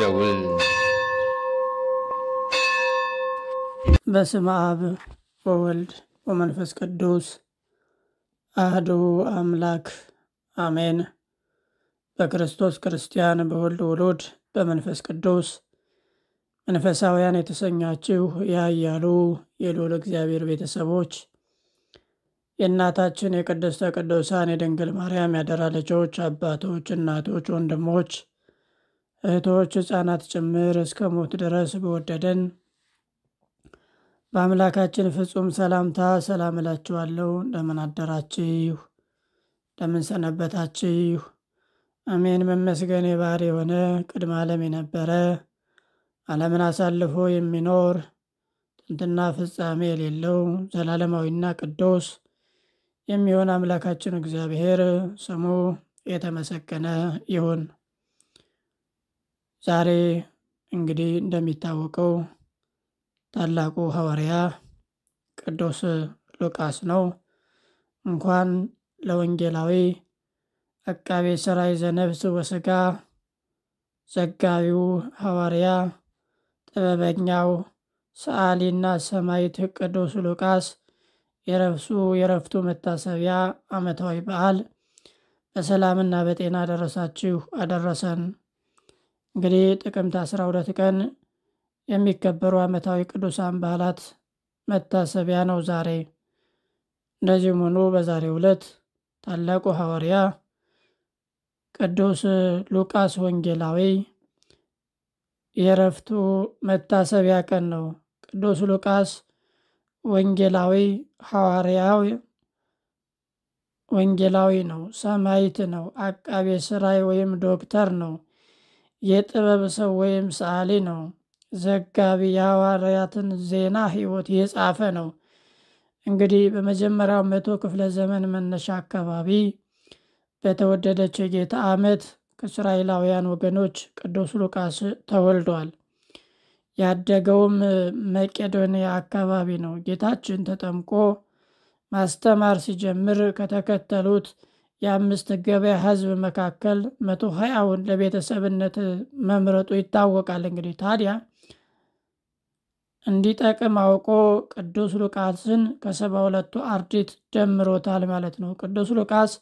ደውል። በስመ አብ ወወልድ ወመንፈስ ቅዱስ አህዱ አምላክ አሜን። በክርስቶስ ክርስቲያን፣ በወልድ ውሉድ፣ በመንፈስ ቅዱስ መንፈሳውያን የተሰኛችሁ ያያሉ የልዑል እግዚአብሔር ቤተሰቦች የእናታችን የቅድስተ ቅዱሳን የድንግል ማርያም ያደራ ልጆች፣ አባቶች፣ እናቶች፣ ወንድሞች እህቶች፣ ሕፃናት ጭምር እስከ ሞት ድረስ በወደደን በአምላካችን ፍጹም ሰላምታ ሰላም እላችኋለሁ። እንደምን አደራችሁ? እንደምን ሰነበታችሁ? አሜን። መመስገን የባህር የሆነ ቅድመ ዓለም የነበረ ዓለምን አሳልፎ የሚኖር ጥንትና ፍጻሜ የሌለው ዘላለማዊና ቅዱስ የሚሆን አምላካችን እግዚአብሔር ስሙ የተመሰገነ ይሁን። ዛሬ እንግዲህ እንደሚታወቀው ታላቁ ሐዋርያ ቅዱስ ሉቃስ ነው። እንኳን ለወንጌላዊ አቃቤ ሥራይ ዘነፍስ ወሥጋ ዘጋቢው ሐዋርያ ጥበበኛው ሰዓሊና ሰማዕት ቅዱስ ሉቃስ የረፍሱ የረፍቱ መታሰቢያ ዓመታዊ በዓል በሰላምና በጤና አደረሳችሁ አደረሰን። እንግዲህ ጥቅምት 12 ቀን የሚከበሩ ዓመታዊ ቅዱሳን በዓላት መታሰቢያ ነው ዛሬ። እንደዚሁም ሆኖ በዛሬው ዕለት ታላቁ ሐዋርያ ቅዱስ ሉቃስ ወንጌላዊ የእረፍቱ መታሰቢያ ቀን ነው። ቅዱስ ሉቃስ ወንጌላዊ ሐዋርያዊ ወንጌላዊ ነው። ሰማይት ነው። አቃቤ ስራይ ወይም ዶክተር ነው። የጥበብ ሰው ወይም ሰዓሊ ነው። ዘጋቢ የሐዋርያትን ዜና ሕይወት የጻፈ ነው። እንግዲህ በመጀመሪያው መቶ ክፍለ ዘመን መነሻ አካባቢ በተወደደች የጌታ ዓመት ከእስራኤላውያን ወገኖች ቅዱስ ሉቃስ ተወልዷል። ያደገውም መቄዶንያ አካባቢ ነው። ጌታችን ተጠምቆ ማስተማር ሲጀምር ከተከተሉት የአምስት ገበያ ህዝብ መካከል መቶ ሀያውን ለቤተሰብነት መምረጡ ይታወቃል። እንግዲህ ታዲያ እንዲጠቅም አውቆ ቅዱስ ሉቃስን ከሰባ ሁለቱ አርድእት ደምሮታል ማለት ነው። ቅዱስ ሉቃስ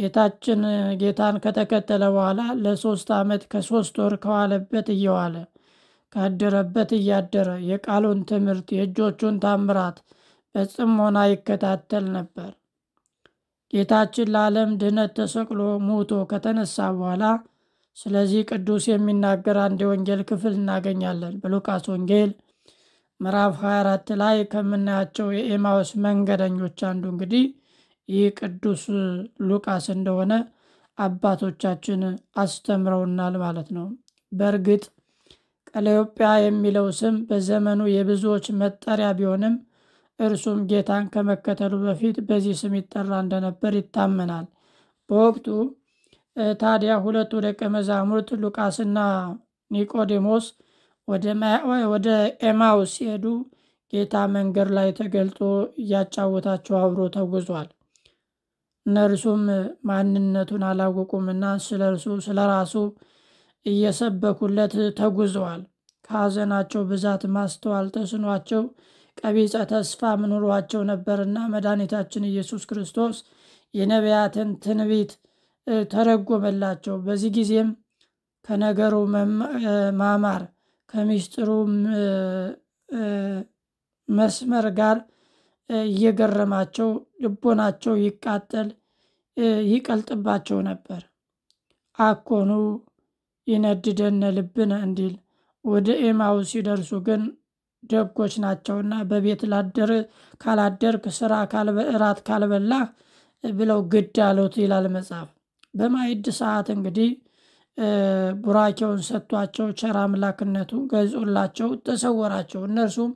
ጌታችን ጌታን ከተከተለ በኋላ ለሶስት ዓመት ከሶስት ወር ከዋለበት እየዋለ ካደረበት እያደረ የቃሉን ትምህርት የእጆቹን ታምራት በጽሞና ይከታተል ነበር። ጌታችን ለዓለም ድህነት ተሰቅሎ ሞቶ ከተነሳ በኋላ ስለዚህ ቅዱስ የሚናገር አንድ የወንጌል ክፍል እናገኛለን። በሉቃስ ወንጌል ምዕራፍ 24 ላይ ከምናያቸው የኤማውስ መንገደኞች አንዱ እንግዲህ ይህ ቅዱስ ሉቃስ እንደሆነ አባቶቻችን አስተምረውናል ማለት ነው። በእርግጥ ቀለዮጵያ የሚለው ስም በዘመኑ የብዙዎች መጠሪያ ቢሆንም እርሱም ጌታን ከመከተሉ በፊት በዚህ ስም ይጠራ እንደነበር ይታመናል። በወቅቱ ታዲያ ሁለቱ ደቀ መዛሙርት ሉቃስና ኒቆዲሞስ ወደ ኤማውስ ሲሄዱ ጌታ መንገድ ላይ ተገልጦ እያጫወታቸው አብሮ ተጉዟል። እነርሱም ማንነቱን አላወቁምና ስለ እርሱ ስለ ራሱ እየሰበኩለት ተጉዘዋል። ከሐዘናቸው ብዛት ማስተዋል ተስኗቸው ቀቢጸ ተስፋ ምኑሯቸው ነበርና መድኃኒታችን ኢየሱስ ክርስቶስ የነቢያትን ትንቢት ተረጎመላቸው። በዚህ ጊዜም ከነገሩ ማማር ከሚስጥሩ መስመር ጋር እየገረማቸው ልቦናቸው ይቃጠል ይቀልጥባቸው ነበር። አኮኑ ይነድደነ ልብነ እንዲል ወደ ኤማው ሲደርሱ ግን ደጎች ናቸውና በቤት ላደር ካላደርክ ስራ እራት ካልበላ ብለው ግድ አሉት ይላል መጽሐፍ። በማይድ ሰዓት እንግዲህ ቡራኬውን ሰጥቷቸው ቸር አምላክነቱ ገጹላቸው ተሰወራቸው። እነርሱም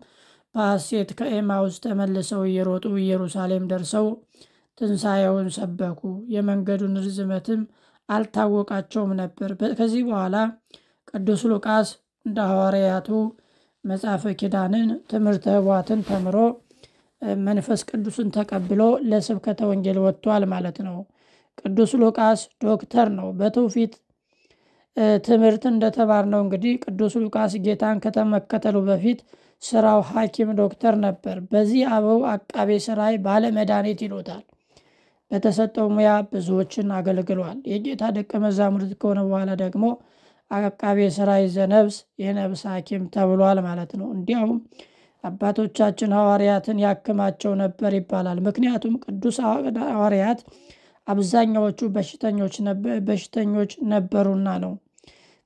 በሐሴት ከኤማውስ ተመልሰው እየሮጡ ኢየሩሳሌም ደርሰው ትንሣኤውን ሰበኩ። የመንገዱን ርዝመትም አልታወቃቸውም ነበር። ከዚህ በኋላ ቅዱስ ሉቃስ እንደ ሐዋርያቱ መጽሐፈ ኪዳንን ትምህርተ ህዋትን ተምሮ መንፈስ ቅዱስን ተቀብሎ ለስብከተ ወንጌል ወጥቷል ማለት ነው። ቅዱስ ሉቃስ ዶክተር ነው። በትውፊት ትምህርት ነው እንግዲህ ቅዱስ ሉቃስ ጌታን ከተመከተሉ በፊት ስራው ሐኪም ዶክተር ነበር። በዚህ አበው አቃቤ ስራይ ባለ መድኃኒት ይሉታል። በተሰጠው ሙያ ብዙዎችን አገልግሏል። የጌታ ደቀ መዛሙርት ከሆነ በኋላ ደግሞ አቃቤ ሥራ ነብስ የነብስ ሐኪም ተብሏል ማለት ነው። እንዲያውም አባቶቻችን ሐዋርያትን ያክማቸው ነበር ይባላል። ምክንያቱም ቅዱስ ሐዋርያት አብዛኛዎቹ በሽተኞች ነበሩና ነው።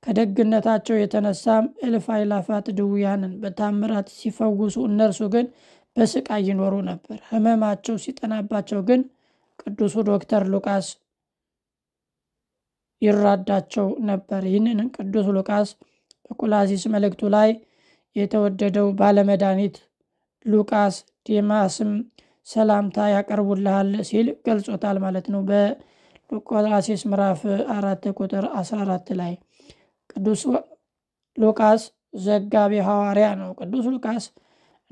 ከደግነታቸው የተነሳም እልፍ አእላፋት ድውያንን በታምራት ሲፈውሱ፣ እነርሱ ግን በስቃይ ይኖሩ ነበር። ህመማቸው ሲጠናባቸው ግን ቅዱሱ ዶክተር ሉቃስ ይራዳቸው ነበር። ይህንን ቅዱስ ሉቃስ በቆላሲስ መልእክቱ ላይ የተወደደው ባለመድኃኒት ሉቃስ ዴማስም ሰላምታ ያቀርቡልሃል ሲል ገልጾታል ማለት ነው። በቆላሲስ ምዕራፍ አራት ቁጥር 14 ላይ ቅዱስ ሉቃስ ዘጋቢ ሐዋርያ ነው። ቅዱስ ሉቃስ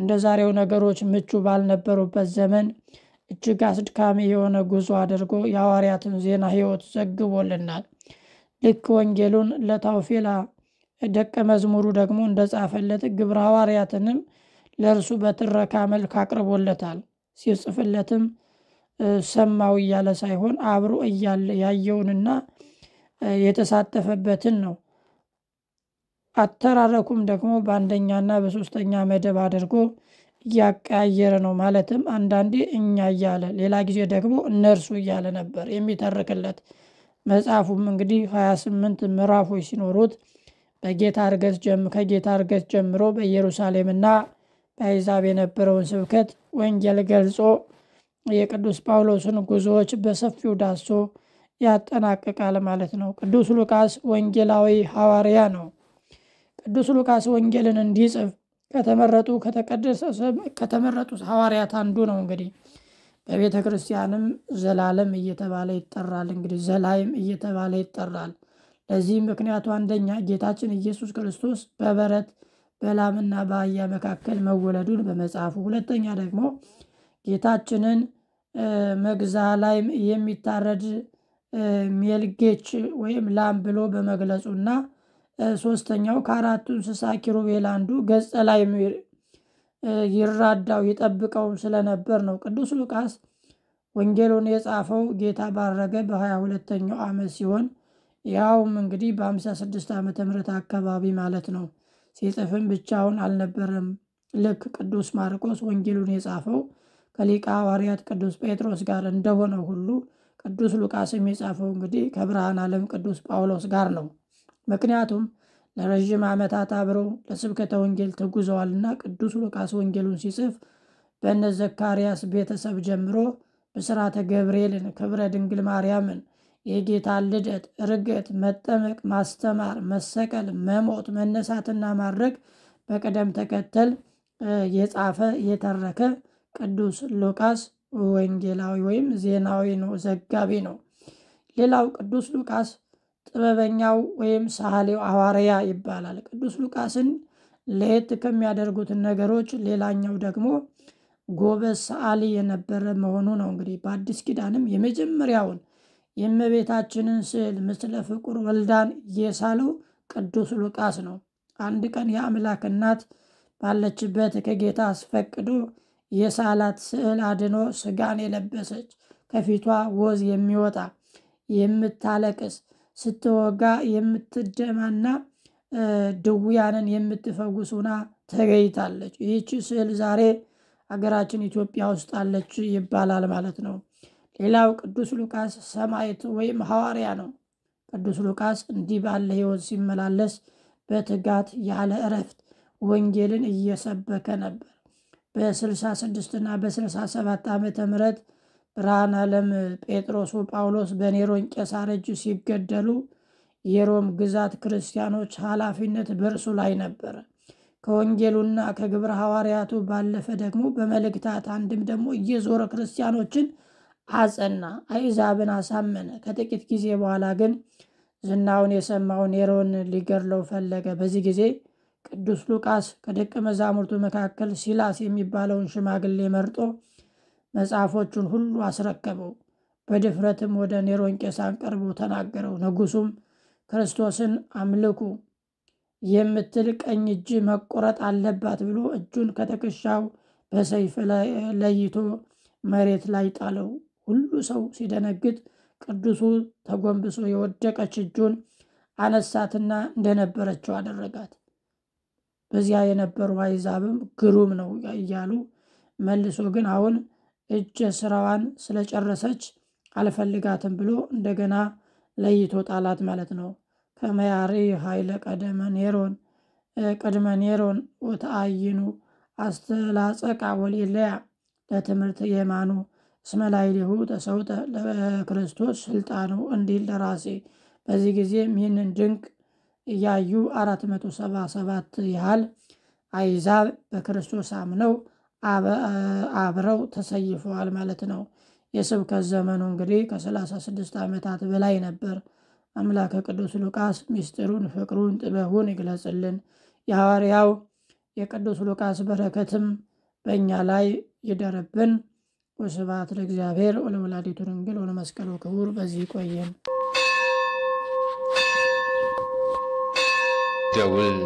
እንደ ዛሬው ነገሮች ምቹ ባልነበሩበት ዘመን እጅግ አስድካሚ የሆነ ጉዞ አድርጎ የሐዋርያትን ዜና ሕይወት ዘግቦልናል። ልክ ወንጌሉን ለታውፊላ ደቀ መዝሙሩ ደግሞ እንደጻፈለት ግብረ ሐዋርያትንም ለእርሱ በትረካ መልክ አቅርቦለታል። ሲጽፍለትም ሰማው እያለ ሳይሆን አብሮ እያለ ያየውንና የተሳተፈበትን ነው። አተራረኩም ደግሞ በአንደኛና በሶስተኛ መደብ አድርጎ እያቀያየረ ነው። ማለትም አንዳንዴ እኛ እያለ ሌላ ጊዜ ደግሞ እነርሱ እያለ ነበር የሚተርክለት። መጽሐፉም እንግዲህ 28 ምዕራፎች ሲኖሩት በጌታ እርገት ከጌታ እርገት ጀምሮ በኢየሩሳሌምና በአሕዛብ የነበረውን ስብከት ወንጌል ገልጾ የቅዱስ ጳውሎስን ጉዞዎች በሰፊው ዳሶ ያጠናቅቃል ማለት ነው። ቅዱስ ሉቃስ ወንጌላዊ ሐዋርያ ነው። ቅዱስ ሉቃስ ወንጌልን እንዲጽፍ ከተመረጡ ከተቀደሰ ከተመረጡት ሐዋርያት አንዱ ነው እንግዲህ በቤተ ክርስቲያንም ዘላለም እየተባለ ይጠራል። እንግዲህ ዘላይም እየተባለ ይጠራል። ለዚህም ምክንያቱ አንደኛ ጌታችን ኢየሱስ ክርስቶስ በበረት በላምና በአህያ መካከል መወለዱን በመጽሐፉ፣ ሁለተኛ ደግሞ ጌታችንን መግዛ ላይም የሚታረድ ሜልጌች ወይም ላም ብሎ በመግለጹና ሶስተኛው ከአራቱ እንስሳ ኪሩቤል አንዱ ገጸ ላይ ይራዳው ይጠብቀውም ስለነበር ነው። ቅዱስ ሉቃስ ወንጌሉን የጻፈው ጌታ ባረገ በሀያ ሁለተኛው ዓመት ሲሆን ያውም እንግዲህ በአምሳ ስድስት ዓመተ ምህረት አካባቢ ማለት ነው። ሲጽፍም ብቻውን አልነበረም። ልክ ቅዱስ ማርቆስ ወንጌሉን የጻፈው ከሊቀ ሐዋርያት ቅዱስ ጴጥሮስ ጋር እንደሆነ ሁሉ ቅዱስ ሉቃስም የጻፈው እንግዲህ ከብርሃን ዓለም ቅዱስ ጳውሎስ ጋር ነው። ምክንያቱም ለረዥም ዓመታት አብረው ለስብከተ ወንጌል ተጉዘዋልና ቅዱስ ሉቃስ ወንጌሉን ሲጽፍ በእነ ዘካርያስ ቤተሰብ ጀምሮ ብስራተ ገብርኤልን፣ ክብረ ድንግል ማርያምን፣ የጌታ ልደት፣ እርገት መጠመቅ፣ ማስተማር፣ መሰቀል፣ መሞት፣ መነሳትና ማድረግ በቅደም ተከተል የጻፈ የተረከ ቅዱስ ሉቃስ ወንጌላዊ ወይም ዜናዊ ነው፣ ዘጋቢ ነው። ሌላው ቅዱስ ሉቃስ ጥበበኛው ወይም ሰዓሊው ሐዋርያ ይባላል። ቅዱስ ሉቃስን ለየት ከሚያደርጉት ነገሮች ሌላኛው ደግሞ ጎበዝ ሰዓሊ የነበረ መሆኑ ነው። እንግዲህ በአዲስ ኪዳንም የመጀመሪያውን የእመቤታችንን ስዕል ምስለ ፍቁር ወልዳን የሳለው ቅዱስ ሉቃስ ነው። አንድ ቀን የአምላክ እናት ባለችበት ከጌታ አስፈቅዶ የሳላት ስዕል አድኖ ስጋን የለበሰች ከፊቷ ወዝ የሚወጣ የምታለቅስ ስትወጋ የምትደማና ድውያንን የምትፈውስ ሆና ተገኝታለች። ይህች ስዕል ዛሬ አገራችን ኢትዮጵያ ውስጥ አለች ይባላል ማለት ነው። ሌላው ቅዱስ ሉቃስ ሰማዕት ወይም ሐዋርያ ነው። ቅዱስ ሉቃስ እንዲህ ባለ ሕይወት ሲመላለስ በትጋት ያለ እረፍት ወንጌልን እየሰበከ ነበር። በ66 እና በ67 ዓመተ ምህረት ብርሃን ዓለም ጴጥሮሱ ጳውሎስ በኔሮን ቄሳር እጅ ሲገደሉ የሮም ግዛት ክርስቲያኖች ኃላፊነት በእርሱ ላይ ነበር። ከወንጌሉና ከግብረ ሐዋርያቱ ባለፈ ደግሞ በመልእክታት አንድም ደግሞ እየዞረ ክርስቲያኖችን አጸና፣ አይዛብን አሳመነ። ከጥቂት ጊዜ በኋላ ግን ዝናውን የሰማው ኔሮን ሊገድለው ፈለገ። በዚህ ጊዜ ቅዱስ ሉቃስ ከደቀ መዛሙርቱ መካከል ሲላስ የሚባለውን ሽማግሌ መርጦ መጽሐፎቹን ሁሉ አስረከበው። በድፍረትም ወደ ኔሮን ቄሳር ቀርቦ ተናገረው። ንጉሱም ክርስቶስን አምልኩ የምትል ቀኝ እጅ መቆረጥ አለባት ብሎ እጁን ከትከሻው በሰይፍ ለይቶ መሬት ላይ ጣለው። ሁሉ ሰው ሲደነግጥ ቅዱሱ ተጎንብሶ የወደቀች እጁን አነሳትና እንደነበረችው አደረጋት። በዚያ የነበሩ አይዛብም ግሩም ነው እያሉ መልሶ ግን አሁን እጀ ስራዋን ስለጨረሰች አልፈልጋትም ብሎ እንደገና ለይቶ ጣላት ማለት ነው። ከመያሪ ኃይለ ቀደመ ኔሮን ቅድመ ኔሮን ወተአይኑ አስተላጸቃ ወሌለያ ለትምህርት የማኑ እስመ ተሰውጠ ለክርስቶስ ስልጣኑ እንዲል ደራሲ። በዚህ ጊዜ ይህንን ድንቅ እያዩ 477 ያህል አይዛብ በክርስቶስ አምነው አብረው ተሰይፈዋል ማለት ነው። የስብከት ዘመኑ እንግዲህ ከ36 ዓመታት በላይ ነበር። አምላከ ቅዱስ ሉቃስ ምስጢሩን፣ ፍቅሩን፣ ጥበቡን ይግለጽልን። የሐዋርያው የቅዱስ ሉቃስ በረከትም በእኛ ላይ ይደርብን። ወስብሐት ለእግዚአብሔር ወለወላዲቱ ድንግል ወለመስቀሉ ክቡር። በዚህ ይቆየን። ደውል